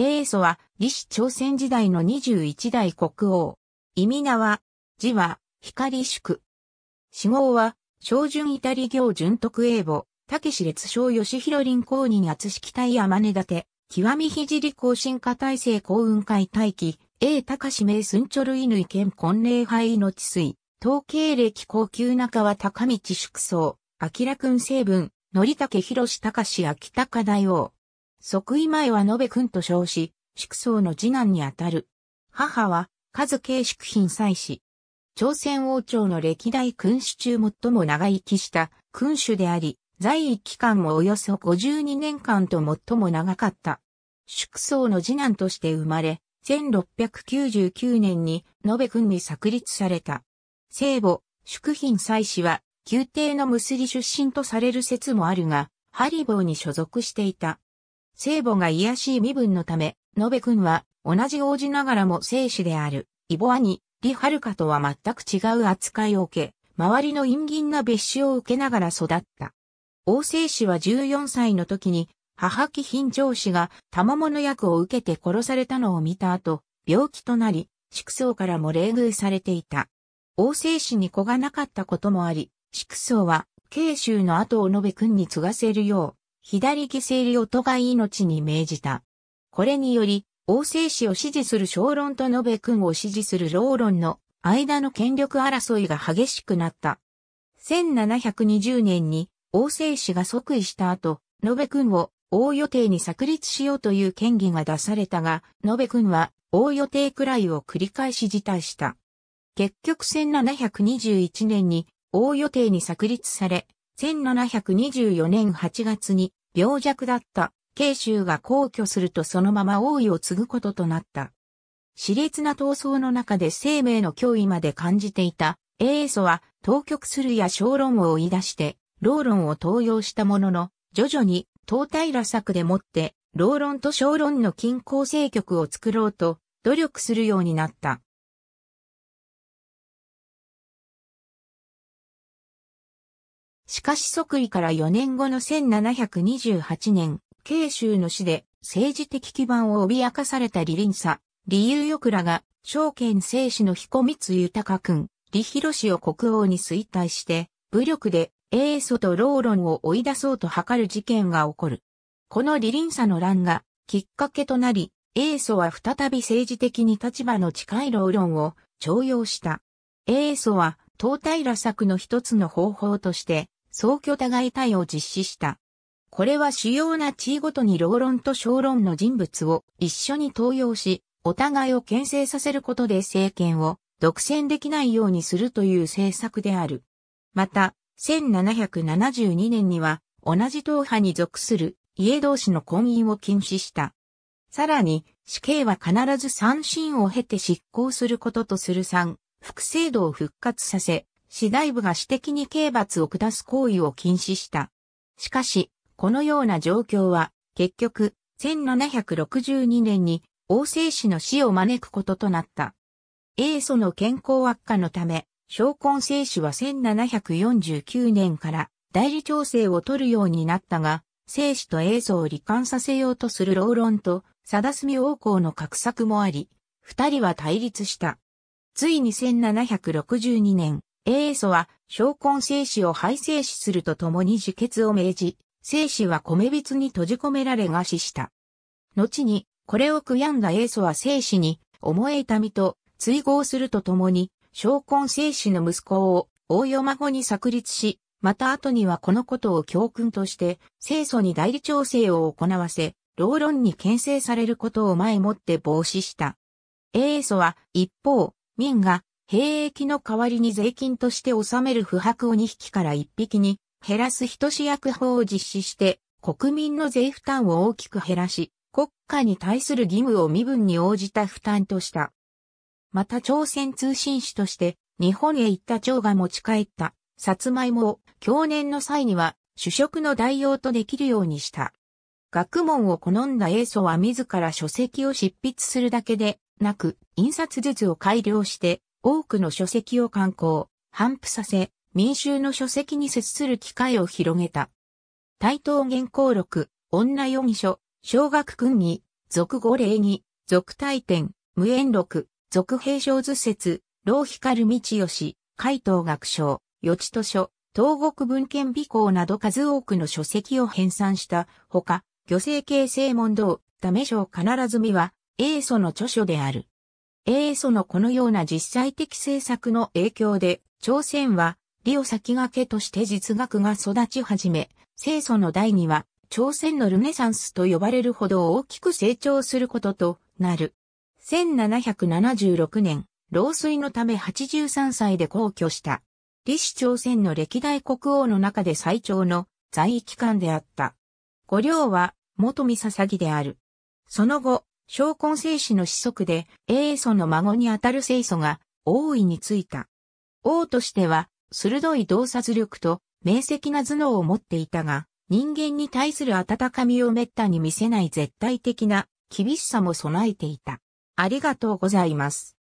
英祖は、李氏朝鮮時代の21代国王。意味名は、字は、光宿。死号は、小順イタリ行順徳英母、武志列将吉弘林公認厚式隊山根立、極み聖更新化体制幸運会大機、英高氏名寸ちょる犬兼婚礼杯の治水、統計歴高級中は高道祝僧、明君成分、則武博隆秋高大王。即位前は延べ君と称し、祝葬の次男にあたる。母は、数慶祝品祭司。朝鮮王朝の歴代君主中最も長生きした君主であり、在位期間もおよそ52年間と最も長かった。祝葬の次男として生まれ、1699年に延べ君に作立された。聖母、祝品祭司は、宮廷の結り出身とされる説もあるが、ハリボーに所属していた。聖母が癒しい身分のため、野辺君は同じ王子ながらも聖子である、イボアニ、リハルカとは全く違う扱いを受け、周りの陰銀な別種を受けながら育った。王聖子は14歳の時に、母貴品長子が玉物薬を受けて殺されたのを見た後、病気となり、畜生からも冷遇されていた。王聖子に子がなかったこともあり、畜生は、慶州の後を延べ君に継がせるよう、左犠牲里音が命に命じた。これにより、王政氏を支持する小論と延べ君を支持する老論の間の権力争いが激しくなった。1720年に王政氏が即位した後、延べ君を王予定に策立しようという権威が出されたが、延べ君は王予定くらいを繰り返し辞退した。結局1721年に王予定に策立され、1724年8月に病弱だった慶州が皇居するとそのまま王位を継ぐこととなった。熾烈な闘争の中で生命の脅威まで感じていた英祖は当局するや小論を追い出して、老論を登用したものの、徐々に東平策でもって、老論と小論の均衡政局を作ろうと努力するようになった。しかし即位から4年後の1728年、慶州の死で政治的基盤を脅かされた李林佐、李由翼らが、証券正史の彦光豊君、李広氏を国王に衰退して、武力で英祖と老論を追い出そうと図る事件が起こる。この李林佐の乱がきっかけとなり、英祖は再び政治的に立場の近い老論を徴用した。英祖は、東平作の一つの方法として、総挙互い対を実施した。これは主要な地位ごとに老論と小論の人物を一緒に登用し、お互いを牽制させることで政権を独占できないようにするという政策である。また、1772年には同じ党派に属する家同士の婚姻を禁止した。さらに、死刑は必ず三審を経て執行することとする三、副制度を復活させ、市大部が私的に刑罰を下す行為を禁止した。しかし、このような状況は、結局、1762年に王政氏の死を招くこととなった。英祖の健康悪化のため、昇魂聖氏は1749年から代理調整を取るようになったが、聖氏と英祖を罹患させようとする老論と、定住王公の格策もあり、二人は対立した。ついに1762年、英祖は、昇魂生死を廃生死するとともに自決を命じ、生死は米びつに閉じ込められ餓死した。後に、これを悔やんだ英祖は生死に、思え痛みと、追合するとともに、昇魂生死の息子を、大夜孫に炸裂し、また後にはこのことを教訓として、清楚に代理調整を行わせ、老論に牽制されることを前もって防止した。英祖は、一方、民が、兵役の代わりに税金として納める不白を2匹から1匹に減らす人し、役法を実施して国民の税負担を大きく減らし国家に対する義務を身分に応じた負担とした。また朝鮮通信使として日本へ行った長が持ち帰ったさつまいもを去年の際には主食の代用とできるようにした。学問を好んだ英祖は自ら書籍を執筆するだけでなく印刷術を改良して多くの書籍を刊行、反布させ、民衆の書籍に接する機会を広げた。対等原稿録、女容疑書、小学訓議、俗語礼儀、俗大典、無縁録、俗平小図説、老光道義、海東学賞、予知図書、東国文献美考など数多くの書籍を編纂したほか、漁政形正門道、ダメ賞必ず見は、英祖の著書である。英そのこのような実際的政策の影響で、朝鮮は、利を先駆けとして実学が育ち始め、清祖の代には、朝鮮のルネサンスと呼ばれるほど大きく成長することとなる。1776年、老衰のため83歳で皇居した。李氏朝鮮の歴代国王の中で最長の在位期間であった。五陵は元見捧ぎである。その後、小根生死の子息で、英祖の孫にあたる聖祖が、王位についた。王としては、鋭い洞察力と、明晰な頭脳を持っていたが、人間に対する温かみを滅多に見せない絶対的な厳しさも備えていた。ありがとうございます。